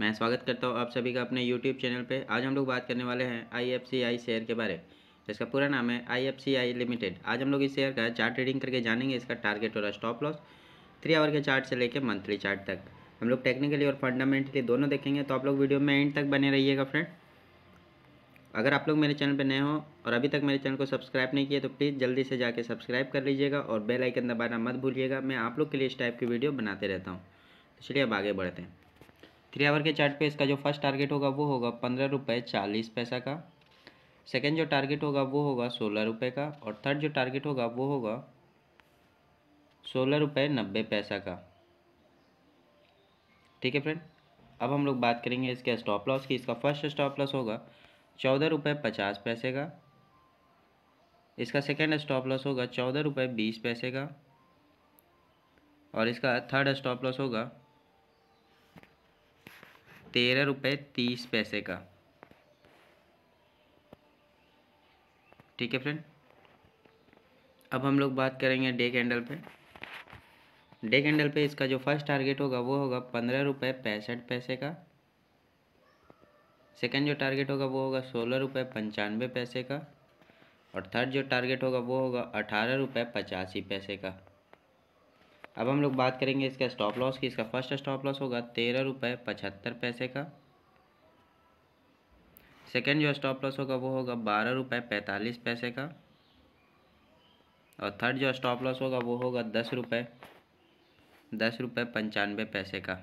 मैं स्वागत करता हूँ आप सभी का अपने यूट्यूब चैनल पे आज हम लोग बात करने वाले हैं आईएफसीआई शेयर के बारे में इसका पूरा नाम है आईएफसीआई लिमिटेड आज हम लोग इस शेयर का चार्ट रीडिंग करके जानेंगे इसका टारगेट और स्टॉप लॉस थ्री आवर के चार्ट से लेकर मंथली चार्ट तक हम लोग टेक्निकली और फंडामेंटली दोनों देखेंगे तो आप लोग वीडियो में एंड तक बने रहिएगा फ्रेंड अगर आप लोग मेरे चैनल पर नए हो और अभी तक मेरे चैनल को सब्सक्राइब नहीं किया तो प्लीज़ जल्दी से जाकर सब्सक्राइब कर लीजिएगा और बेल आइकन दबाना मत भूलिएगा मैं आप लोग के लिए इस टाइप की वीडियो बनाते रहता हूँ तो चलिए अब आगे बढ़ते हैं थ्री आवर के चार्ट पे इसका जो फर्स्ट टारगेट होगा वो होगा पंद्रह रुपये चालीस पैसा का सेकेंड जो टारगेट होगा वो होगा सोलह रुपये का और थर्ड जो टारगेट होगा वो होगा सोलह रुपये नब्बे पैसा का ठीक है फ्रेंड अब हम लोग बात करेंगे इसके स्टॉप लॉस की इसका फर्स्ट स्टॉप लॉस होगा चौदह रुपये पचास पैसे का इसका सेकेंड स्टॉप लॉस होगा चौदह रुपये बीस पैसे का और इसका थर्ड स्टॉप लॉस होगा तेरह रुपये तीस पैसे का ठीक है फ्रेंड अब हम लोग बात करेंगे डे कैंडल पे डे कैंडल पे इसका जो फर्स्ट टारगेट होगा वो होगा पंद्रह रुपये पैंसठ पैसे का सेकेंड जो टारगेट होगा वो होगा सोलह रुपये पंचानवे पैसे का और थर्ड जो टारगेट होगा वो होगा अठारह रुपये पचासी पैसे का अब हम लोग बात करेंगे इसका स्टॉप लॉस की इसका फर्स्ट स्टॉप लॉस होगा तेरह रुपये पचहत्तर पैसे का सेकेंड जो स्टॉप लॉस होगा वो होगा बारह रुपये पैंतालीस पैसे का और थर्ड जो स्टॉप लॉस होगा वो होगा दस रुपये दस रुपये पंचानवे पैसे का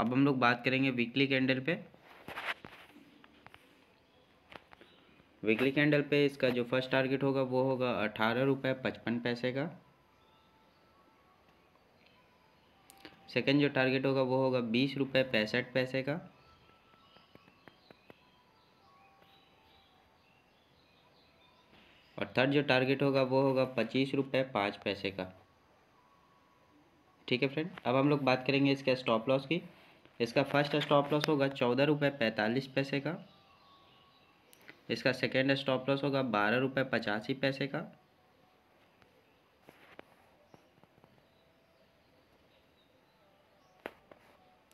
अब हम लोग बात करेंगे वीकली कैंडल पे वीकली कैंडल पे इसका जो फर्स्ट टारगेट होगा वो होगा अठारह रुपये पचपन पैसे का सेकेंड जो टारगेट होगा वो होगा बीस रुपये पैंसठ पैसे का और थर्ड जो टारगेट होगा वो होगा पच्चीस रुपये पाँच पैसे का ठीक है फ्रेंड अब हम लोग बात करेंगे इसके स्टॉप लॉस की इसका फर्स्ट स्टॉप लॉस होगा चौदह रुपये पैंतालीस पैसे का इसका सेकेंड स्टॉप लॉस होगा बारह रुपये पचासी पैसे का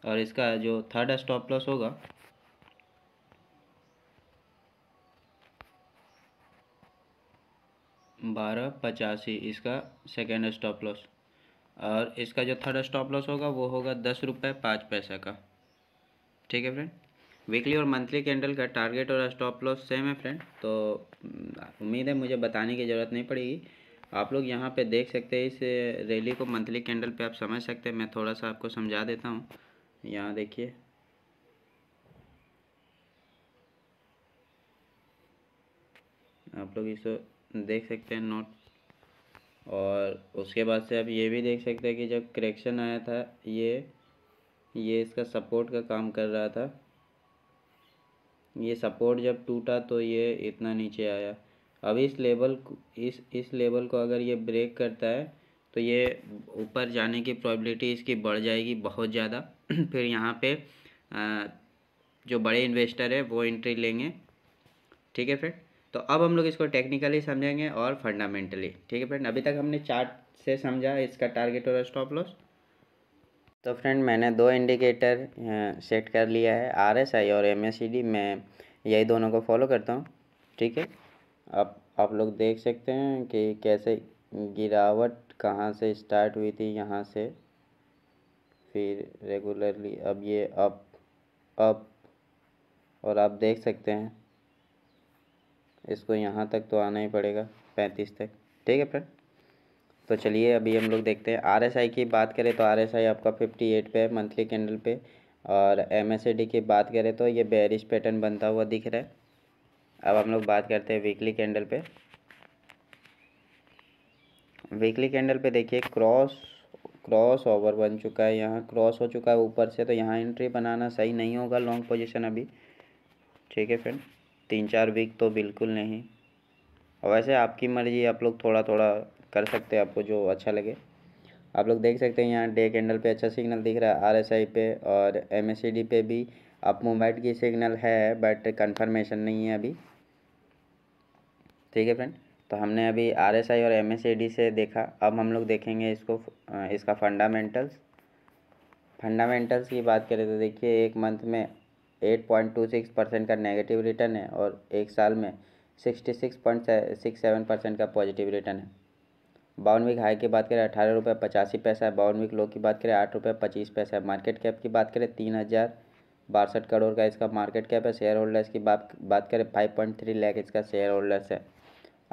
और इसका जो थर्ड स्टॉप लॉस होगा बारह पचासी इसका सेकेंड स्टॉप लॉस और इसका जो थर्ड स्टॉप लॉस होगा वो होगा दस रुपये पाँच पैसे का ठीक है फ्रेंड वीकली और मंथली कैंडल का टारगेट और स्टॉप लॉस सेम है फ्रेंड तो हम्म, उम्मीद है मुझे बताने की ज़रूरत नहीं पड़ेगी आप लोग यहाँ पे देख सकते हैं इस रैली को मंथली कैंडल पे आप समझ सकते हैं मैं थोड़ा सा आपको समझा देता हूँ यहाँ देखिए आप लोग इसको देख सकते हैं नोट और उसके बाद से आप ये भी देख सकते हैं कि जब करेक्शन आया था ये ये इसका सपोर्ट का काम कर रहा था ये सपोर्ट जब टूटा तो ये इतना नीचे आया अब इस लेवल इस इस लेवल को अगर ये ब्रेक करता है तो ये ऊपर जाने की प्रॉबिलिटी इसकी बढ़ जाएगी बहुत ज़्यादा फिर यहाँ पे जो बड़े इन्वेस्टर है वो एंट्री लेंगे ठीक है फ्रेंड तो अब हम लोग इसको टेक्निकली समझेंगे और फंडामेंटली ठीक है फ्रेंड अभी तक हमने चार्ट से समझा इसका टारगेट और स्टॉप लॉस तो फ्रेंड मैंने दो इंडिकेटर सेट कर लिया है आर एस आई और एम एस सी डी मैं यही दोनों को फॉलो करता हूँ ठीक है अब आप लोग देख सकते हैं कि कैसे गिरावट कहाँ से स्टार्ट हुई थी यहाँ से फिर रेगुलरली अब ये अप अप और आप देख सकते हैं इसको यहाँ तक तो आना ही पड़ेगा पैंतीस तक ठीक है फ्रेंड तो चलिए अभी हम लोग देखते हैं आरएसआई की बात करें तो आरएसआई आपका फिफ्टी एट पे है मंथली कैंडल पे और एम की बात करें तो ये बेरिश पैटर्न बनता हुआ दिख रहा है अब हम लोग बात करते हैं वीकली कैंडल पे वीकली कैंडल पे देखिए क्रॉस क्रॉस ओवर बन चुका है यहाँ क्रॉस हो चुका है ऊपर से तो यहाँ एंट्री बनाना सही नहीं होगा लॉन्ग पोजिशन अभी ठीक है फ्रेंड तीन चार वीक तो बिल्कुल नहीं और वैसे आपकी मर्जी आप लोग थोड़ा थोड़ा कर सकते हैं आपको जो अच्छा लगे आप लोग देख सकते हैं यहाँ डे कैंडल पे अच्छा सिग्नल दिख रहा है आरएसआई पे और एमएससीडी पे भी आप मोबाइल की सिग्नल है बट कंफर्मेशन नहीं है अभी ठीक है फ्रेंड तो हमने अभी आर एस आई और एम एस ए डी से देखा अब हम लोग देखेंगे इसको इसका फंडामेंटल्स फंडामेंटल्स की बात करें तो देखिए एक मंथ में eight point two six percent का नेगेटिव रिटर्न है और एक साल में sixty six point six seven percent का पॉजिटिव रिटर्न है बावन वीक हाई की बात करें अठारह रुपये पचासी पैसा है बावन वीक लो की बात करें आठ रुपये पच्चीस पैसा है मार्केट कैप की बात करें तीन हज़ार बासठ करोड़ का इसका मार्केट कैप है शेयर होल्डर्स की बात बात करें फाइव पॉइंट थ्री लैख इसका शेयर होल्डर्स है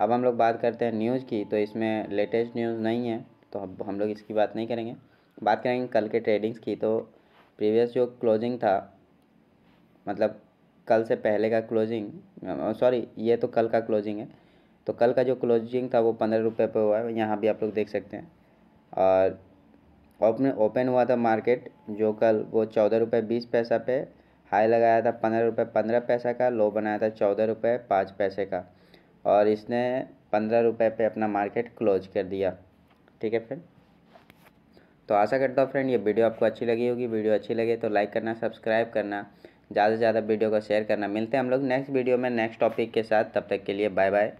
अब हम लोग बात करते हैं न्यूज़ की तो इसमें लेटेस्ट न्यूज़ नहीं है तो अब हम लोग इसकी बात नहीं करेंगे बात करेंगे कल के ट्रेडिंग्स की तो प्रीवियस जो क्लोजिंग था मतलब कल से पहले का क्लोजिंग सॉरी ये तो कल का क्लोजिंग है तो कल का जो क्लोजिंग था वो पंद्रह रुपये पर हुआ है यहाँ भी आप लोग देख सकते हैं और ओपन ओपन हुआ था मार्केट जो कल वो चौदह रुपये बीस पैसा पे हाई लगाया था पंद्रह रुपये पंद्रह पैसा का लो बनाया था चौदह रुपये पाँच पैसे का और इसने पंद्रह रुपये पर अपना मार्केट क्लोज कर दिया ठीक है फ्रेंड तो आशा करता हूँ फ्रेंड ये वीडियो आपको अच्छी लगी होगी वीडियो अच्छी लगे तो लाइक करना सब्सक्राइब करना ज़्यादा से ज़्यादा वीडियो को शेयर करना मिलते हैं हम लोग नेक्स्ट वीडियो में नेक्स्ट टॉपिक के साथ तब तक के लिए बाय बाय